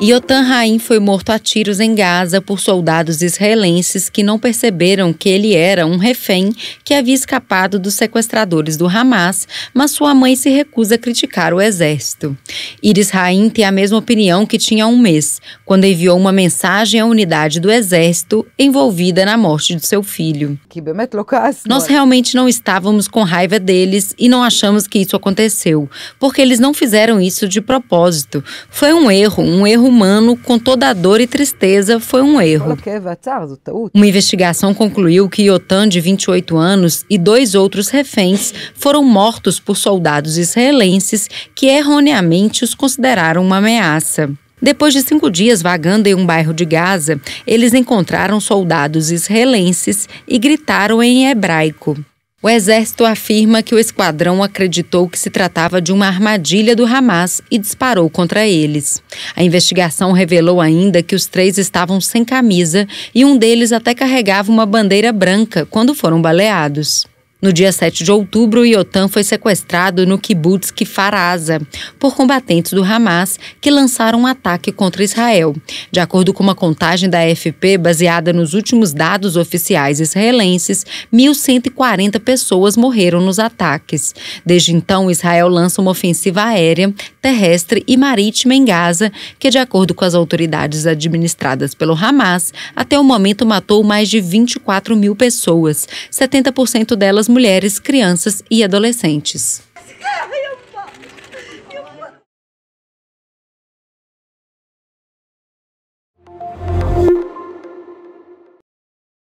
Yotan Raim foi morto a tiros em Gaza por soldados israelenses que não perceberam que ele era um refém que havia escapado dos sequestradores do Hamas, mas sua mãe se recusa a criticar o exército. Iris Raim tem a mesma opinião que tinha há um mês, quando enviou uma mensagem à unidade do exército envolvida na morte de seu filho. Nós realmente não estávamos com raiva deles e não achamos que isso aconteceu, porque eles não fizeram isso de propósito. Foi um erro, um erro humano com toda a dor e tristeza foi um erro. Uma investigação concluiu que Yotan, de 28 anos, e dois outros reféns foram mortos por soldados israelenses que erroneamente os consideraram uma ameaça. Depois de cinco dias vagando em um bairro de Gaza, eles encontraram soldados israelenses e gritaram em hebraico. O exército afirma que o esquadrão acreditou que se tratava de uma armadilha do Hamas e disparou contra eles. A investigação revelou ainda que os três estavam sem camisa e um deles até carregava uma bandeira branca quando foram baleados. No dia 7 de outubro, iotan foi sequestrado no kibbutz Kfar Aza por combatentes do Hamas que lançaram um ataque contra Israel. De acordo com uma contagem da AFP baseada nos últimos dados oficiais israelenses, 1.140 pessoas morreram nos ataques. Desde então, Israel lança uma ofensiva aérea terrestre e marítima em Gaza, que, de acordo com as autoridades administradas pelo Hamas, até o momento matou mais de 24 mil pessoas, 70% delas mulheres, crianças e adolescentes.